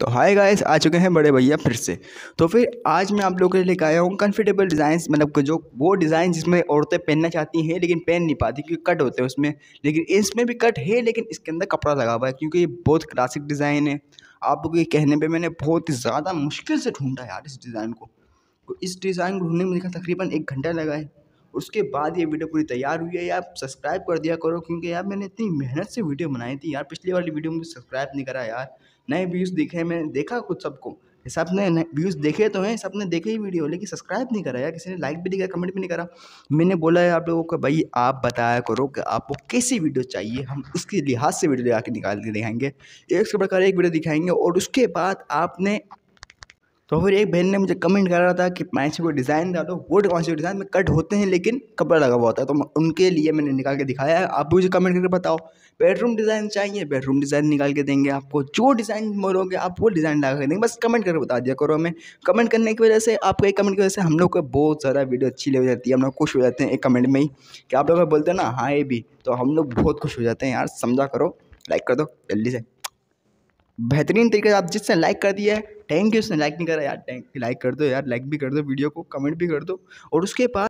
तो hi guys आ चुके हैं बड़े भैया फिर से तो फिर आज मैं आप लोगों के लिए आया हूँ कंफर्टेबल डिज़ाइंस मतलब जो वो डिज़ाइन जिसमें औरतें पहनना चाहती हैं लेकिन पहन नहीं पाती क्योंकि कट होते हैं उसमें लेकिन इसमें भी कट है लेकिन इसके अंदर कपड़ा लगा हुआ है क्योंकि ये बहुत क्लासिक डिज़ाइन है आप लोग ये कहने पर मैंने बहुत ही ज़्यादा मुश्किल से ढूंढा यार इस डिज़ाइन को तो इस डिज़ाइन को ढूंढने में मेरे तकरीबन एक घंटा लगा है उसके बाद ये वीडियो पूरी तैयार हुई है यार सब्सक्राइब कर दिया करो क्योंकि यार मैंने इतनी मेहनत से वीडियो बनाई थी यार पिछली वाली वीडियो में सब्सक्राइब नहीं करा यार नए व्यूज़ दिखे मैंने देखा कुछ सबको सबने व्यूज़ देखे तो हैं सबने देखे ही वीडियो लेकिन सब्सक्राइब नहीं करा यार किसी ने लाइक भी नहीं करा कमेंट भी नहीं करा मैंने बोला है आप लोगों को भाई आप बताया करो कि आपको कैसी वीडियो चाहिए हम उसके लिहाज से वीडियो आके निकाल के दिखाएंगे एक से बढ़कर एक वीडियो दिखाएंगे और उसके बाद आपने तो फिर एक बहन ने मुझे कमेंट कर रहा था कि पैंट से कोई डिज़ाइन डालो वो कौन से डिज़ाइन में कट होते हैं लेकिन कपड़ा लगा हुआ होता है तो उनके लिए मैंने निकाल के दिखाया है आप भी मुझे कमेंट करके बताओ बेडरूम डिज़ाइन चाहिए बेडरूम डिज़ाइन निकाल के देंगे आपको जो डिज़ाइन बोलोगे आप वो डिज़ाइन लगा के देंगे बस कमेंट करके बता दिया करो हमें कमेंट करने की वजह से आपको एक कमेंट की वजह से हम लोग को बहुत ज़्यादा वीडियो अच्छी लग जाती है हम लोग खुश हो जाते हैं एक कमेंट में ही कि आप लोग बोलते हैं ना हाँ ये भी तो हम लोग बहुत खुश हो जाते हैं यार समझा करो लाइक कर दो जल्दी से बेहतरीन तरीके से आप जिसने लाइक कर दिया है टैंक यू उसने लाइक नहीं करा यार लाइक कर दो यार लाइक भी कर दो वीडियो को कमेंट भी कर दो और उसके बाद